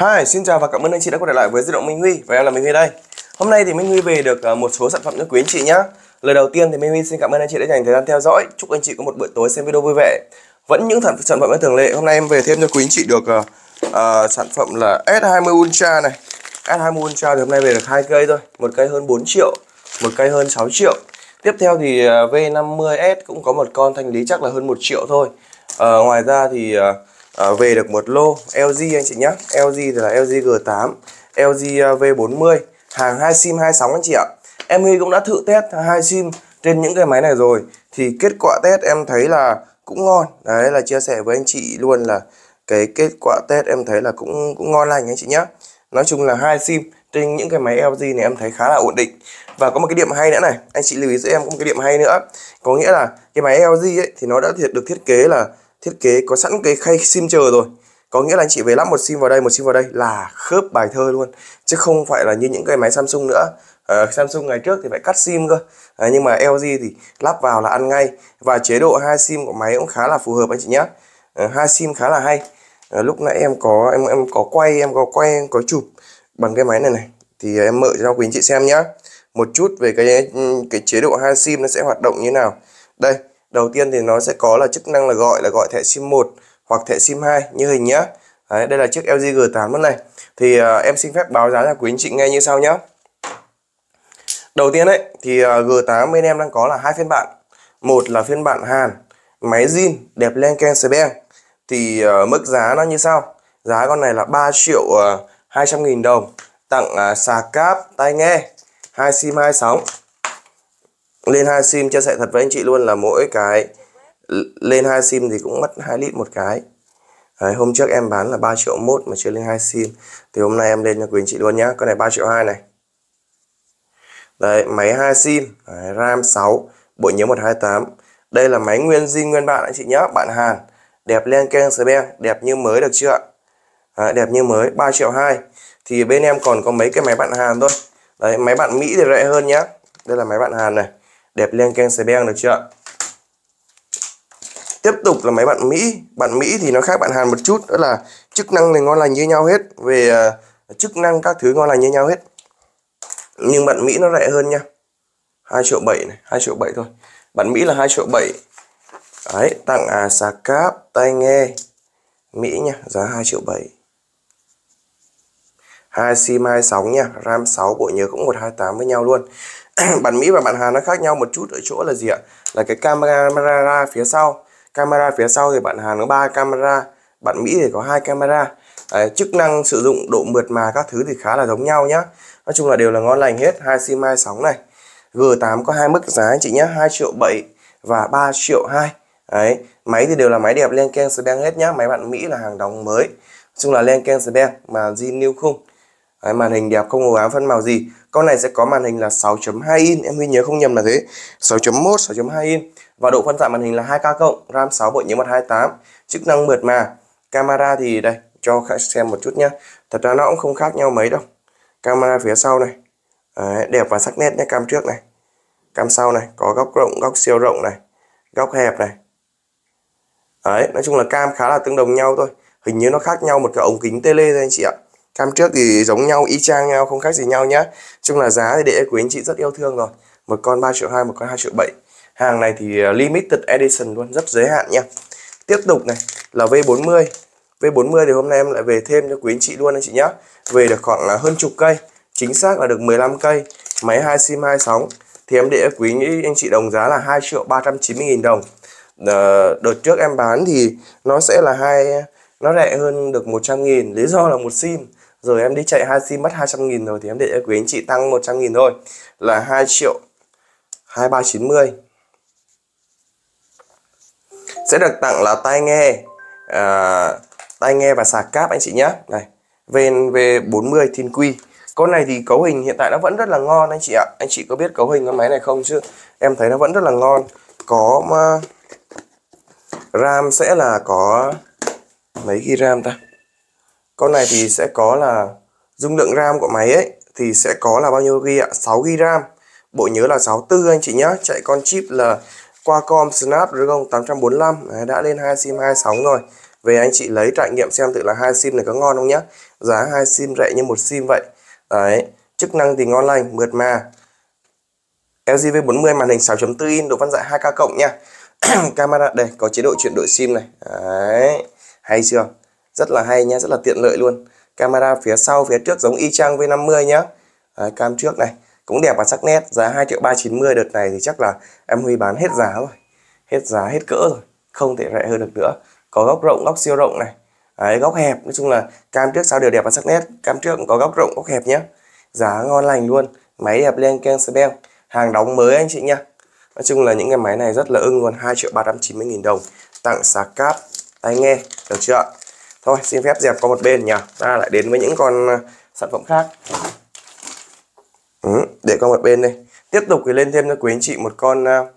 Hi, xin chào và cảm ơn anh chị đã quay lại với di động Minh Huy và em là Minh Huy đây. Hôm nay thì Minh Huy về được à, một số sản phẩm rất quý anh chị nhé. Lời đầu tiên thì Minh Huy xin cảm ơn anh chị đã dành thời gian theo dõi. Chúc anh chị có một buổi tối xem video vui vẻ. Vẫn những sản phẩm đã thường lệ, hôm nay em về thêm cho quý anh chị được uh, uh, sản phẩm là S20 Ultra này. S20 Ultra thì hôm nay về được hai cây thôi, một cây hơn 4 triệu, một cây hơn 6 triệu. Tiếp theo thì uh, V50S cũng có một con thanh lý chắc là hơn 1 triệu thôi. Uh, ngoài ra thì uh, à, về được một lô LG anh chị nhé LG thì là LG G8 LG V40 hàng hai sim sóng anh chị ạ em Huy cũng đã thử test hai sim trên những cái máy này rồi thì kết quả test em thấy là cũng ngon đấy là chia sẻ với anh chị luôn là cái kết quả test em thấy là cũng cũng ngon lành anh chị nhé nói chung là hai sim trên những cái máy LG này em thấy khá là ổn định và có một cái điểm hay nữa này anh chị lưu ý cho em có một cái điểm hay nữa có nghĩa là cái máy LG ấy thì nó đã được thiết kế là thiết kế có sẵn cái khay sim chờ rồi có nghĩa là anh chị về lắp một sim vào đây một sim vào đây là khớp bài thơ luôn chứ không phải là như những cái máy Samsung nữa à, Samsung ngày trước thì phải cắt sim cơ à, nhưng mà LG thì lắp vào là ăn ngay và chế độ hai sim của máy cũng khá là phù hợp anh chị nhé ờ, hai à, sim khá là hay à, lúc nãy em có em em có quay em có quay em có chụp bằng cái máy này này thì em mở cho quý anh chị xem nhé một chút về cái ừ, cái chế độ hai sim nó sẽ hoạt động như nào đây đầu tiên thì nó sẽ có là chức năng là gọi là gọi thẻ sim 1 hoặc thẻ sim 2 như hình nhá Đấy, đây là chiếc LG G8 mất này thì à, em xin phép báo giá cho quý anh chị nghe như sau nhá đầu tiên đấy thì à, G8 bên em đang có là hai phiên bản một là phiên bản Hàn máy zin đẹp len ken beng thì uh, mức giá nó như sau giá con này là 3 triệu uh, à, 200 nghìn đồng tặng uh, xà cáp tai nghe hai sim hai sóng lên hai sim chia sẻ thật với anh chị luôn là mỗi cái lên hai sim thì cũng mất 2 lít một cái Đấy, hôm trước em bán là 3 triệu mốt mà chưa lên hai sim thì hôm nay em lên cho quý anh chị luôn nhá con này 3 triệu hai này đấy máy hai sim đấy, ram 6 bộ nhớ 128 đây là máy nguyên zin nguyên bạn anh chị nhá bạn Hàn đẹp len keng sờ beng đẹp như mới được chưa à, đẹp như mới 3 triệu hai thì bên em còn có mấy cái máy bạn Hàn thôi đấy máy bạn Mỹ thì rẻ hơn nhá đây là máy bạn Hàn này đẹp len keng sài beng được chưa tiếp tục là máy bạn Mỹ bạn Mỹ thì nó khác bạn Hàn một chút đó là chức năng này ngon lành như nhau hết về ờ, chức năng các thứ ngon lành như nhau hết nhưng bạn Mỹ nó rẻ hơn nha 2 triệu 7 này 2 triệu 7 thôi bạn Mỹ là 2 triệu 7 đấy tặng à, xà cáp tai nghe Mỹ nha giá 2 triệu 7 hai sim 26 nha RAM 6 bộ nhớ cũng 128 với nhau luôn bản Mỹ và bản Hàn nó khác nhau một chút ở chỗ là gì ạ là cái camera phía sau camera phía sau thì bạn Hàn có 3 camera bạn Mỹ thì có hai camera Đấy, chức năng sử dụng độ mượt mà các thứ thì khá là giống nhau nhá Nói chung là đều là ngon lành hết hai sim hai sóng này G8 có hai mức giá anh chị nhé 2 triệu 7 và 3 triệu 2 Đấy, máy thì đều là máy đẹp len keng hết nhá Máy bạn Mỹ là hàng đóng mới Nói chung là len keng mà zin new khung Đấy, màn hình đẹp không ố áo phân màu gì con này sẽ có màn hình là 6.2 in em Huy nhớ không nhầm là thế 6.1 6.2 in và độ phân giải màn hình là 2K cộng RAM 6 bộ nhớ mặt 28 chức năng mượt mà camera thì đây cho khách xem một chút nhá thật ra nó cũng không khác nhau mấy đâu camera phía sau này Đấy, đẹp và sắc nét nhé cam trước này cam sau này có góc rộng góc siêu rộng này góc hẹp này Đấy, nói chung là cam khá là tương đồng nhau thôi hình như nó khác nhau một cái ống kính tele thôi anh chị ạ cam trước thì giống nhau y chang nhau không khác gì nhau nhé. chung là giá thì để quý anh chị rất yêu thương rồi một con 3 triệu hai một con 2 triệu bảy hàng này thì à, limited edition luôn rất giới hạn nha tiếp tục này là V40 V40 thì hôm nay em lại về thêm cho quý anh chị luôn anh chị nhé. về được khoảng là hơn chục cây chính xác là được 15 cây máy 2 sim 2 sóng thì em để quý anh chị đồng giá là 2 triệu 390 nghìn đồng ờ, đợt trước em bán thì nó sẽ là hai nó rẻ hơn được 100 nghìn lý do là một sim rồi em đi chạy 2 sim mất 200 nghìn rồi thì em để quý anh chị tăng 100 nghìn thôi là 2 triệu 2390 sẽ được tặng là tai nghe à, tai nghe và sạc cáp anh chị nhé này VNV 40 Thiên Quy con này thì cấu hình hiện tại nó vẫn rất là ngon anh chị ạ anh chị có biết cấu hình con máy này không chứ em thấy nó vẫn rất là ngon có uh, RAM sẽ là có mấy ghi RAM ta con này thì sẽ có là dung lượng RAM của máy ấy thì sẽ có là bao nhiêu ghi ạ 6 GB RAM bộ nhớ là 64 anh chị nhá chạy con chip là Qualcomm Snapdragon 845 Đấy, đã lên hai sim sóng rồi về anh chị lấy trải nghiệm xem tự là hai sim này có ngon không nhá giá hai sim rẻ như một sim vậy đấy chức năng thì ngon lành mượt mà LG V40 màn hình 6.4 in độ phân giải 2K cộng nha camera đây có chế độ chuyển đổi sim này đấy hay chưa rất là hay nhé rất là tiện lợi luôn camera phía sau phía trước giống y chang V50 nhé Đấy, cam trước này cũng đẹp và sắc nét giá 2 triệu 390 đợt này thì chắc là em Huy bán hết giá rồi hết giá hết cỡ rồi không thể rẻ hơn được nữa có góc rộng góc siêu rộng này Đấy, góc hẹp nói chung là cam trước sao đều đẹp và sắc nét cam trước cũng có góc rộng góc hẹp nhé giá ngon lành luôn máy đẹp lên keng spell hàng đóng mới anh chị nha nói chung là những cái máy này rất là ưng luôn 2 triệu 390 nghìn đồng tặng sạc cáp tai nghe được chưa ạ thôi xin phép dẹp qua một bên nhỉ ta lại đến với những con ờ, sản phẩm khác ừ, để qua một bên đây tiếp tục thì lên thêm cho quý anh chị một con uh, ờ,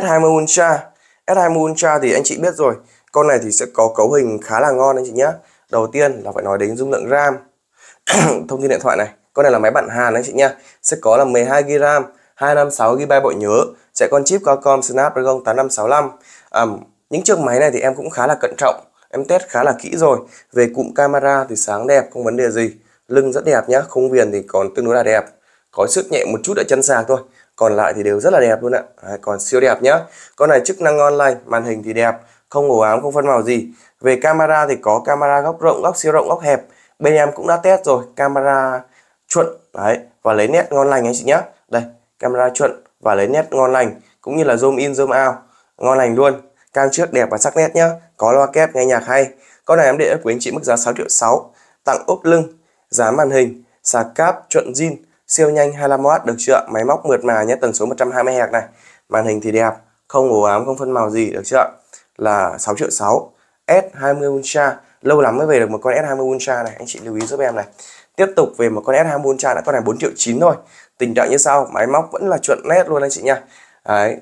S20 Ultra S20 Ultra thì anh chị biết rồi con này thì sẽ có cấu hình khá là ngon anh chị nhé đầu tiên là phải nói đến dung lượng RAM thông tin điện thoại này con này là máy bản Hàn anh chị nhé sẽ có là 12GB RAM 256GB bộ nhớ chạy con chip Qualcomm Snapdragon 8565 à, những chiếc máy này thì em cũng khá là cẩn trọng Em test khá là kỹ rồi. Về cụm camera thì sáng đẹp, không vấn đề gì. Lưng rất đẹp nhá, khung viền thì còn tương đối là đẹp. Có sức nhẹ một chút ở chân sạc thôi. Còn lại thì đều rất là đẹp luôn ạ. À, còn siêu đẹp nhá. Con này chức năng online, màn hình thì đẹp, không ổ ám, không phân màu gì. Về camera thì có camera góc rộng, góc siêu rộng, góc hẹp. Bên em cũng đã test rồi, camera chuẩn đấy và lấy nét ngon lành anh chị nhá Đây, camera chuẩn và lấy nét ngon lành cũng như là zoom in zoom out ngon lành luôn Cam trước đẹp và sắc nét nhá, có loa kép nghe nhạc hay. Con này em để quý anh chị mức giá 6 triệu 6, tặng ốp lưng, giá màn hình, sạc cáp, chuẩn zin, siêu nhanh 25W được chưa? Máy móc mượt mà nhé, tần số 120 Hz này. Màn hình thì đẹp, không ổ ám, không phân màu gì được chưa? Là 6 triệu 6. S20 Ultra, lâu lắm mới về được một con S20 Ultra này, anh chị lưu ý giúp em này. Tiếp tục về một con S20 Ultra đã con này 4 triệu 9 thôi. Tình trạng như sau, máy móc vẫn là chuẩn nét luôn anh chị nha. Đấy,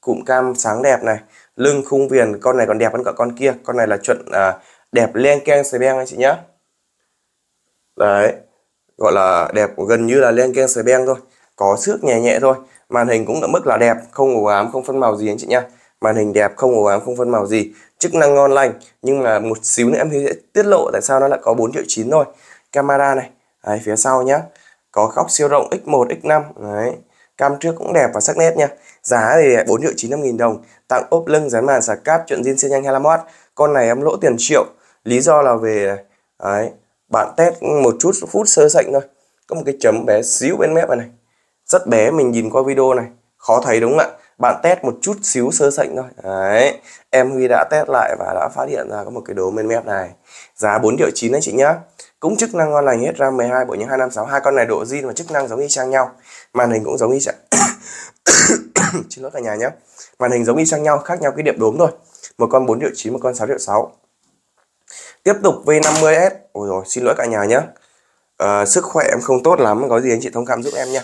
cụm cam sáng đẹp này, lưng khung viền con này còn đẹp hơn cả con kia con này là chuẩn à, đẹp len keng sợi beng anh chị nhé đấy gọi là đẹp gần như là len keng sợi beng thôi có xước nhẹ nhẹ thôi màn hình cũng ở mức là đẹp không ổ ám không phân màu gì anh chị nhá màn hình đẹp không ổ ám không phân màu gì chức năng ngon lành nhưng mà một xíu nữa em sẽ tiết lộ tại sao nó lại có 4 triệu chín thôi camera này đấy, phía sau nhá có góc siêu rộng x1 x5 đấy cam trước cũng đẹp và sắc nét nha Giá thì 4 triệu 900 nghìn đồng, tặng ốp lưng dán màn sạc cáp chuyện zin xe nhanh 25W. Con này em lỗ tiền triệu, lý do là về đấy, bạn test một chút phút sơ sạnh thôi. Có một cái chấm bé xíu bên mép này này. Rất bé mình nhìn qua video này, khó thấy đúng không ạ? bạn test một chút xíu sơ sệnh thôi đấy em Huy đã test lại và đã phát hiện ra có một cái domain mép này giá 4 triệu chín đấy chị nhá cũng chức năng ngon lành hết RAM 12 bộ nhớ 256 hai con này độ zin và chức năng giống y chang nhau màn hình cũng giống y chang xin lỗi cả nhà nhé màn hình giống y chang nhau khác nhau cái điểm đốm thôi một con 4 triệu chín một con 6 triệu sáu, tiếp tục V50S ôi rồi xin lỗi cả nhà nhé à, ờ, sức khỏe em không tốt lắm có gì anh chị thông cảm giúp em nhé.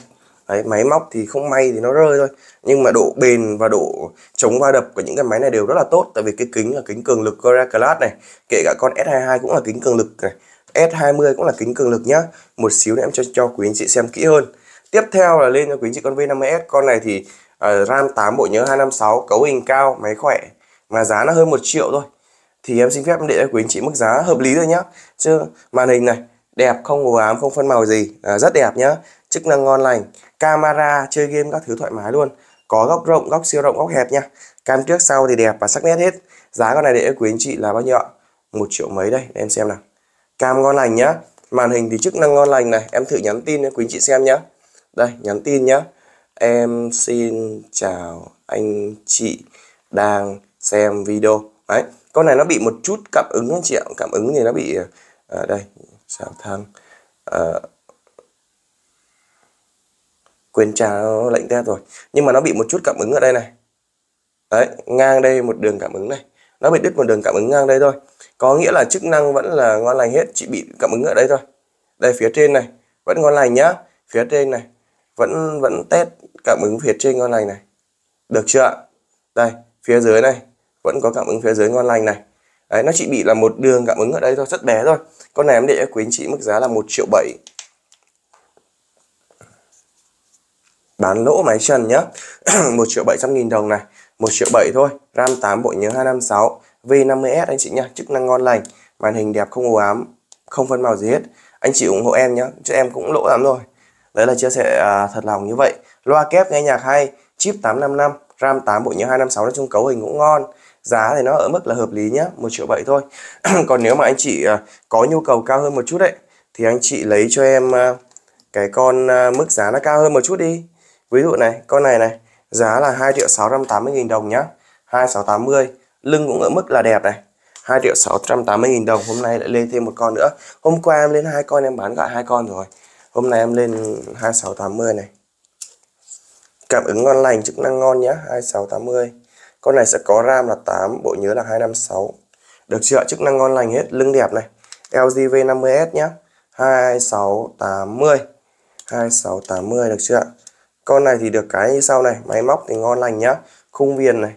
Đấy, máy móc thì không may thì nó rơi thôi nhưng mà độ bền và độ chống va đập của những cái máy này đều rất là tốt tại vì cái kính là kính cường lực Gorilla Glass này kể cả con S22 cũng là kính cường lực này S20 cũng là kính cường lực nhá một xíu nữa em cho, cho quý anh chị xem kỹ hơn tiếp theo là lên cho quý anh chị con V50S con này thì uh, RAM 8 bộ nhớ 256 cấu hình cao máy khỏe mà giá nó hơn một triệu thôi thì em xin phép để cho quý anh chị mức giá hợp lý thôi nhá chứ màn hình này đẹp không màu ám không phân màu gì à, rất đẹp nhá chức năng ngon lành camera chơi game các thứ thoải mái luôn có góc rộng góc siêu rộng góc hẹp nha cam trước sau thì đẹp và sắc nét hết giá con này để quý anh chị là bao nhiêu ạ một triệu mấy đây em xem nào cam ngon lành nhá màn hình thì chức năng ngon lành này em thử nhắn tin cho quý anh chị xem nhá đây nhắn tin nhá em xin chào anh chị đang xem video đấy con này nó bị một chút cảm ứng anh chị ạ cảm ứng thì nó bị à, đây sao thăng à, ờ, quên trà lệnh test rồi nhưng mà nó bị một chút cảm ứng ở đây này đấy ngang đây một đường cảm ứng này nó bị đứt một đường cảm ứng ngang đây thôi có nghĩa là chức năng vẫn là ngon lành hết chỉ bị cảm ứng ở đây thôi đây phía trên này vẫn ngon lành nhá phía trên này vẫn vẫn test cảm ứng phía trên ngon lành này được chưa ạ đây phía dưới này vẫn có cảm ứng phía dưới ngon lành này đấy nó chỉ bị là một đường cảm ứng ở đây thôi rất bé thôi con này em để quý anh chị mức giá là một triệu bảy bán lỗ máy trần nhá 1 triệu 700 nghìn đồng này 1 triệu 7 thôi RAM 8 bộ nhớ 256 V50S anh chị nhá chức năng ngon lành màn hình đẹp không ố ám không phân màu gì hết anh chị ủng hộ em nhá cho em cũng lỗ lắm rồi đấy là chia sẻ à, thật lòng như vậy loa kép nghe nhạc hay chip 855 RAM 8 bộ nhớ 256 nó trung cấu hình cũng ngon giá thì nó ở mức là hợp lý nhá 1 triệu 7 thôi còn nếu mà anh chị à, có nhu cầu cao hơn một chút đấy thì anh chị lấy cho em à, cái con à, mức giá nó cao hơn một chút đi ví dụ này con này này giá là 2 triệu 680 nghìn đồng nhá 2680 lưng cũng ở mức là đẹp này 2 triệu 680 nghìn đồng hôm nay lại lên thêm một con nữa hôm qua em lên hai con em bán gọi hai con rồi hôm nay em lên 2680 này cảm ứng ngon lành chức năng ngon nhá 2680 con này sẽ có RAM là 8 bộ nhớ là 256 được chưa chức năng ngon lành hết lưng đẹp này LG V50s nhá 2680 2680 được chưa ạ con này thì được cái như sau này máy móc thì ngon lành nhá khung viền này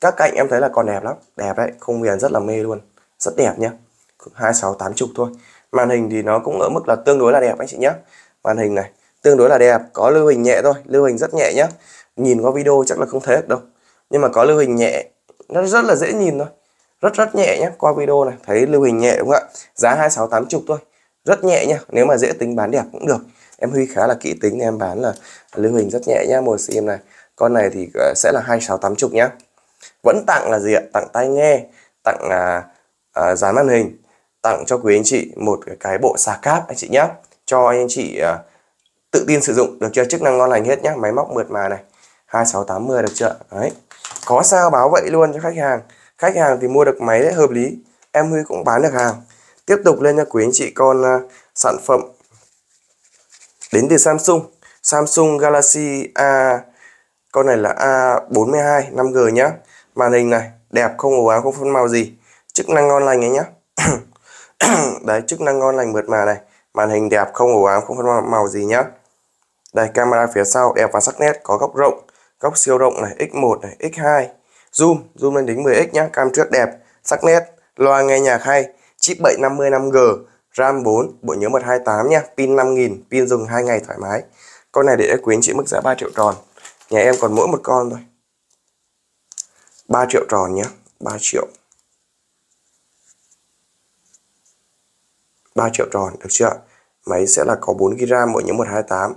các cạnh em thấy là còn đẹp lắm đẹp đấy khung viền rất là mê luôn rất đẹp nhá hai sáu tám chục thôi màn hình thì nó cũng ở mức là tương đối là đẹp anh chị nhé màn hình này tương đối là đẹp có lưu hình nhẹ thôi lưu hình rất nhẹ nhá nhìn qua video chắc là không thấy được đâu nhưng mà có lưu hình nhẹ nó rất là dễ nhìn thôi rất rất nhẹ nhá qua video này thấy lưu hình nhẹ đúng không ạ giá hai sáu tám chục thôi rất nhẹ nhá nếu mà dễ tính bán đẹp cũng được em Huy khá là kỹ tính nên em bán là lưu hình rất nhẹ nhá một sim này con này thì ờ, sẽ là 2680 nhá vẫn tặng là gì ạ tặng tai nghe tặng à, à, dán màn hình tặng cho quý anh chị một cái bộ sạc cáp anh chị nhá cho anh chị à, tự tin sử dụng được chưa chức năng ngon lành hết nhá máy móc mượt mà này 2680 được chưa đấy có sao báo vậy luôn cho khách hàng khách hàng thì mua được máy đấy hợp lý em Huy cũng bán được hàng tiếp tục lên cho quý anh chị con uh, sản phẩm đến từ Samsung Samsung Galaxy A con này là A42 5G nhá màn hình này đẹp không ố áo không phân màu gì chức năng ngon lành ấy nhá đấy chức năng ngon lành mượt mà này màn hình đẹp không ố áo không phân màu, gì nhá đây camera phía sau đẹp và sắc nét có góc rộng góc siêu rộng này x1 này x2 zoom zoom lên đến 10x nhá cam trước đẹp sắc nét loa nghe nhạc hay chip 750 5G RAM 4, bộ nhớ 128 nha, pin 5000, pin dùng 2 ngày thoải mái. Con này để đã quyến chị mức giá 3 triệu tròn. Nhà em còn mỗi một con thôi. 3 triệu tròn nhé, 3 triệu. 3 triệu tròn được chưa? Máy sẽ là có 4 GB bộ nhớ 128.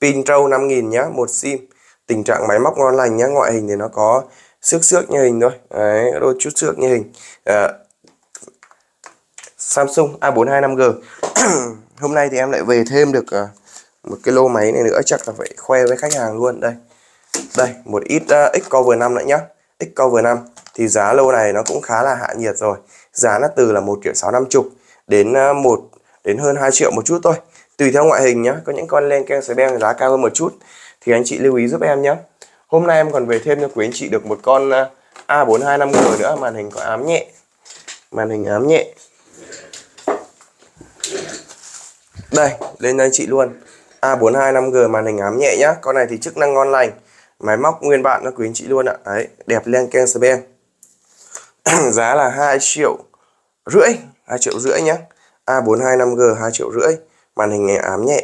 Pin trâu 5000 nhá, một sim. Tình trạng máy móc ngon lành nhá, ngoại hình thì nó có xước xước như hình thôi. Đấy, đôi chút xước như hình. À, Samsung A42 5G hôm nay thì em lại về thêm được ờ, một cái lô máy này nữa chắc là phải khoe với khách hàng luôn đây đây một ít uh, Xcover 5 nữa nhá Xcover 5 thì giá lô này nó cũng khá là hạ nhiệt rồi giá nó từ là 1 triệu 650 đến uh, ờ, 1 đến hơn 2 triệu một chút thôi tùy theo ngoại hình nhá có những con len keo sấy beng giá cao hơn một chút thì anh chị lưu ý giúp em nhá. hôm nay em còn về thêm cho quý anh chị được một con A425G nữa màn hình có ám nhẹ màn hình ám nhẹ Đây, lên cho anh chị luôn. A425G màn hình ám nhẹ nhá. Con này thì chức năng ngon lành. Máy móc nguyên bản nó quý anh chị luôn ạ. Đấy, đẹp len ken sben. Giá là 2 triệu rưỡi, 2 triệu rưỡi nhá. A425G 2 triệu rưỡi, màn hình ám nhẹ.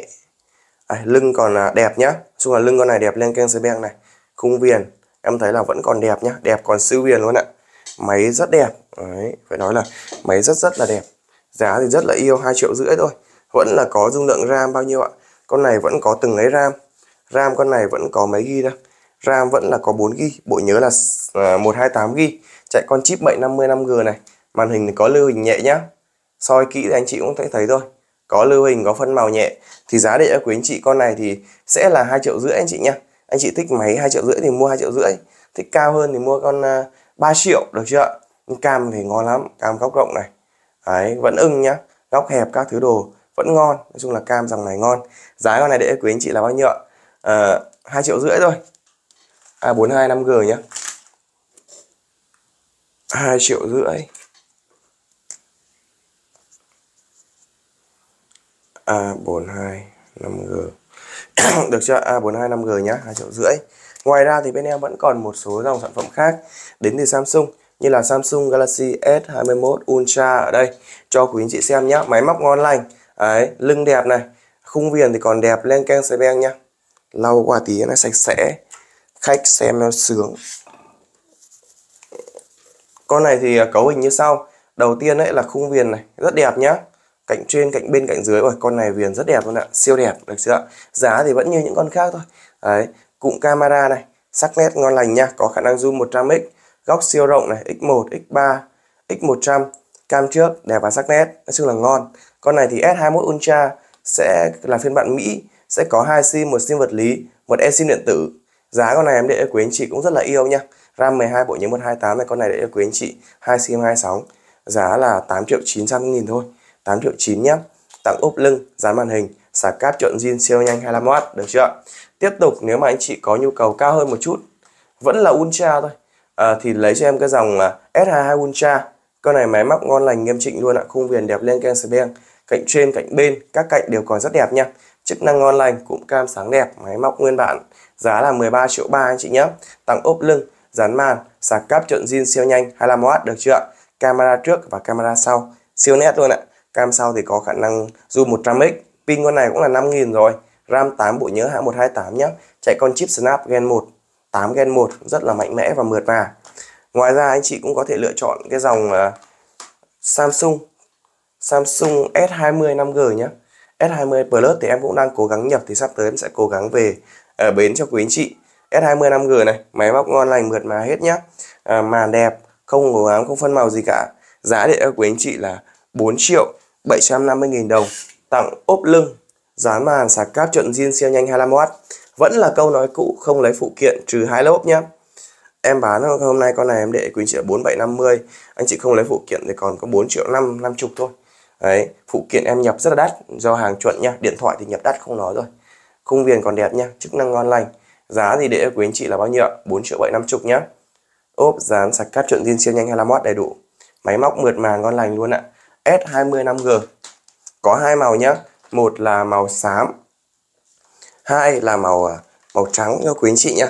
À, lưng còn à, đẹp nhá. Chung là lưng con này đẹp len ken sben này. Khung viền em thấy là vẫn còn đẹp nhá, đẹp còn siêu viền luôn ạ. Máy rất đẹp. Đấy, phải nói là máy rất rất là đẹp. Giá thì rất là yêu 2 triệu rưỡi thôi vẫn là có dung lượng RAM bao nhiêu ạ con này vẫn có từng lấy RAM RAM con này vẫn có mấy ghi đâu RAM vẫn là có 4GB bộ nhớ là 128GB à, chạy con chip mệnh 55G này màn hình thì có lưu hình nhẹ nhá soi kỹ thì anh chị cũng thấy thấy thôi có lưu hình có phân màu nhẹ thì giá để quý anh chị con này thì sẽ là hai triệu rưỡi anh chị nha anh chị thích máy hai triệu rưỡi thì mua hai triệu rưỡi thích cao hơn thì mua con 3 à, triệu được chưa ạ cam thì ngon lắm cam góc rộng này đấy vẫn ưng nhá góc hẹp các thứ đồ vẫn ngon nói chung là cam dòng này ngon giá con này để quý anh chị là bao nhiêu ạ ờ, hai triệu rưỡi thôi a bốn hai năm g nhá hai triệu rưỡi a bốn hai năm g được chưa a bốn hai năm g nhá hai triệu rưỡi ngoài ra thì bên em vẫn còn một số dòng sản phẩm khác đến từ Samsung như là Samsung Galaxy S21 Ultra ở đây cho quý anh chị xem nhá máy móc ngon lành Đấy, lưng đẹp này, khung viền thì còn đẹp lên keng xe beng nhá. Lau qua tí nó sạch sẽ. Khách xem nó sướng. Con này thì à, cấu hình như sau. Đầu tiên ấy là khung viền này, rất đẹp nhá. Cạnh trên, cạnh bên, cạnh dưới. Ôi, con này viền rất đẹp luôn ạ, siêu đẹp, được chưa Giá thì vẫn như những con khác thôi. Đấy, cụm camera này, sắc nét ngon lành nhá có khả năng zoom 100x, góc siêu rộng này, x1, x3, x100, cam trước, đẹp và sắc nét, nói chung là ngon. Con này thì S21 Ultra sẽ là phiên bản Mỹ, sẽ có hai SIM, một SIM vật lý, một eSIM điện tử. Giá con này em để quý anh chị cũng rất là yêu nha. RAM 12 bộ nhớ 128 này con này để quý anh chị, hai SIM 26. Giá là 8 triệu 900 nghìn thôi. 8 triệu 9 nhé. Tặng ốp lưng, dán màn hình, xả cáp trộn zin siêu nhanh 25W, được chưa Tiếp tục nếu mà anh chị có nhu cầu cao hơn một chút, vẫn là Ultra thôi. À, thì lấy cho em cái dòng à, S22 Ultra. Con này máy móc ngon lành nghiêm chỉnh luôn ạ, khung viền đẹp lên keng sbeng cạnh trên, cạnh bên, các cạnh đều còn rất đẹp nha. Chức năng ngon lành, cụm cam sáng đẹp, máy móc nguyên bản, giá là 13 triệu 3 anh chị nhé. Tặng ốp lưng, dán màn, sạc cáp trộn zin siêu nhanh 25W được chưa Camera trước và camera sau, siêu nét luôn ạ. Cam sau thì có khả năng zoom 100x, pin con này cũng là 5000 rồi. RAM 8 bộ nhớ hãng 128 nhé. Chạy con chip snap gen 1, 8 Gen 1 rất là mạnh mẽ và mượt mà. Ngoài ra anh chị cũng có thể lựa chọn cái dòng uh, Samsung Samsung S20 5G nhé S20 Plus thì em cũng đang cố gắng nhập thì sắp tới em sẽ cố gắng về ở ờ, bến cho quý anh chị S20 5G này máy móc ngon lành mượt mà hết nhá à, màn đẹp không ngổ ám không phân màu gì cả giá điện cho quý anh chị là 4 triệu 750 nghìn đồng tặng ốp lưng dán màn sạc cáp chuẩn zin siêu nhanh 25W vẫn là câu nói cũ không lấy phụ kiện trừ hai lớp nhá em bán hôm nay con này em để quý anh chị là 4750 anh chị không lấy phụ kiện thì còn có 4 triệu 5 50 thôi đấy phụ kiện em nhập rất là đắt do hàng chuẩn nha điện thoại thì nhập đắt không nói rồi khung viền còn đẹp nha chức năng ngon lành giá thì để quý anh chị là bao nhiêu 4 triệu bảy năm chục nhá ốp dán sạc cáp chuẩn zin siêu nhanh 25W đầy đủ máy móc mượt mà ngon lành luôn ạ S25G có hai màu nhá một là màu xám hai là màu à, màu trắng cho quý anh chị nhá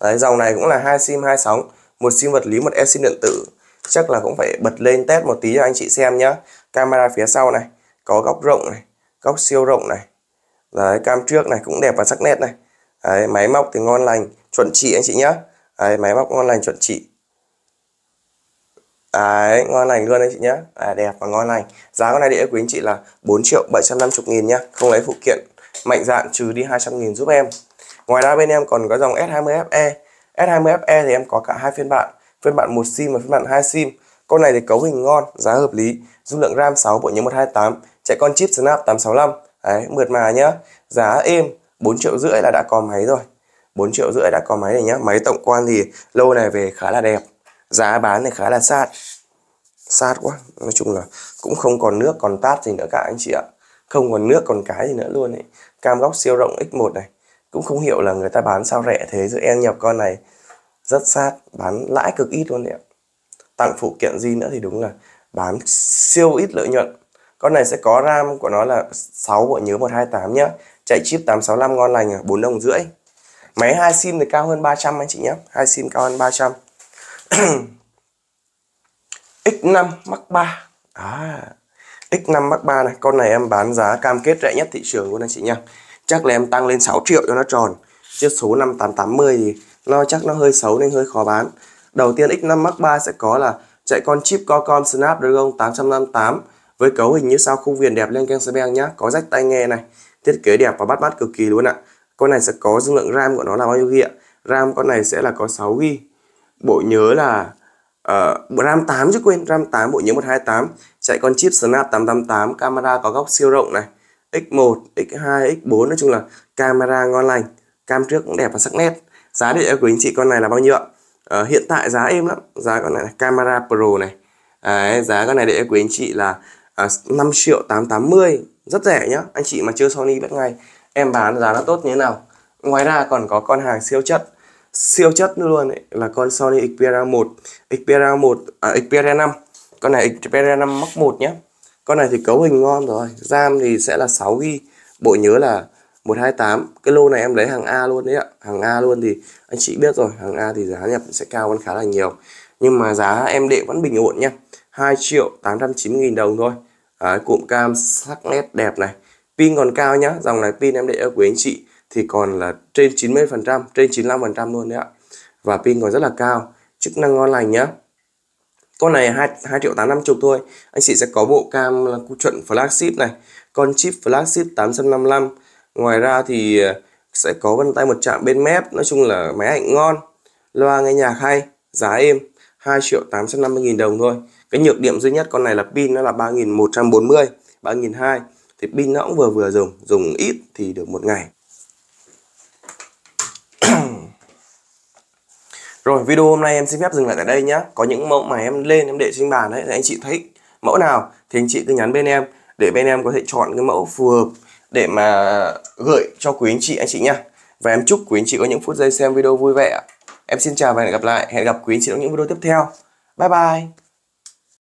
Đấy, dòng này cũng là hai sim hai sóng một sim vật lý một e sim điện tử chắc là cũng phải bật lên test một tí cho anh chị xem nhá camera phía sau này có góc rộng này góc siêu rộng này đấy cam trước này cũng đẹp và sắc nét này đấy, máy móc thì ngon lành chuẩn chỉ anh chị nhé đấy, máy móc ngon lành chuẩn chỉ Đấy, ngon lành luôn anh chị nhé à, Đẹp và ngon lành Giá con này để quý anh chị là 4 triệu 750 nghìn nhá Không lấy phụ kiện mạnh dạn trừ đi 200 nghìn giúp em Ngoài ra bên em còn có dòng S20FE S20FE thì em có cả hai phiên bản Phiên bản một sim và phiên bản 2 sim con này thì cấu hình ngon, giá hợp lý, dung lượng RAM 6 bộ nhớ 128, chạy con chip Snap 865. Đấy, mượt mà nhá. Giá êm, 4 triệu rưỡi là đã có máy rồi. 4 triệu rưỡi đã có máy này nhá. Máy tổng quan thì lâu này về khá là đẹp. Giá bán thì khá là sát. Sát quá, nói chung là cũng không còn nước còn tát gì nữa cả anh chị ạ. Không còn nước còn cái gì nữa luôn ấy. Cam góc siêu rộng X1 này. Cũng không hiểu là người ta bán sao rẻ thế rồi em nhập con này rất sát, bán lãi cực ít luôn đấy ạ tặng phụ kiện gì nữa thì đúng là bán siêu ít lợi nhuận con này sẽ có RAM của nó là 6 bộ nhớ 128 nhá chạy chip 865 ngon lành à, 4 đồng rưỡi máy hai sim thì cao hơn 300 anh chị nhé hai sim cao hơn 300 X5 mắc 3 à, X5 mắc 3 này con này em bán giá cam kết rẻ nhất thị trường luôn anh chị nhé chắc là em tăng lên 6 triệu cho nó tròn chứ số 5880 thì lo chắc nó hơi xấu nên hơi khó bán Đầu tiên X5 Mark 3 sẽ có là chạy con chip Qualcomm Snapdragon 858 với cấu hình như sau khung viền đẹp lên Gensberg nhá, có rách tai nghe này, thiết kế đẹp và bắt mắt cực kỳ luôn ạ. Con này sẽ có dung lượng RAM của nó là bao nhiêu ghi ạ? RAM con này sẽ là có 6 GB. Bộ nhớ là uh, RAM 8 chứ quên, RAM 8 bộ nhớ 128, chạy con chip Snap 888, camera có góc siêu rộng này, X1, X2, X4 nói chung là camera ngon lành, cam trước cũng đẹp và sắc nét. Giá để quý anh chị con này là bao nhiêu ạ? à, hiện tại giá êm lắm giá con này là camera pro này Đấy, giá con này để quý anh chị là à, 5 triệu 880 rất rẻ nhá anh chị mà chưa Sony biết ngay em bán giá nó tốt như thế nào ngoài ra còn có con hàng siêu chất siêu chất luôn ấy, là con Sony Xperia 1 Xperia 1 à, Xperia 5 con này Xperia 5 Mark 1 nhé con này thì cấu hình ngon rồi RAM thì sẽ là 6GB bộ nhớ là 128 cái lô này em lấy hàng A luôn đấy ạ hàng A luôn thì anh chị biết rồi hàng A thì giá nhập sẽ cao hơn khá là nhiều nhưng mà giá em đệ vẫn bình ổn nhé 2 triệu 890 nghìn đồng thôi à, cụm cam sắc nét đẹp này pin còn cao nhá dòng này pin em đệ ở quý anh chị thì còn là trên 90 phần trăm trên 95 phần trăm luôn đấy ạ và pin còn rất là cao chức năng ngon lành nhá con này 2, 2 triệu 850 thôi anh chị sẽ có bộ cam là chuẩn flagship này con chip flagship 855 ngoài ra thì ờ, sẽ có vân tay một chạm bên mép nói chung là máy ảnh ngon loa nghe nhạc hay giá êm 2 triệu 850 nghìn đồng thôi cái nhược điểm duy nhất con này là pin nó là 3140 3200 thì pin nó cũng vừa vừa dùng dùng ít thì được một ngày Rồi video hôm nay em xin phép dừng lại tại đây nhá Có những mẫu mà em lên em để trên bàn đấy Anh chị thấy mẫu nào thì anh chị cứ nhắn bên em Để bên em có thể chọn cái mẫu phù hợp để mà gửi cho quý anh chị anh chị nha và em chúc quý anh chị có những phút giây xem video vui vẻ em xin chào và hẹn gặp lại hẹn gặp quý anh chị trong những video tiếp theo bye bye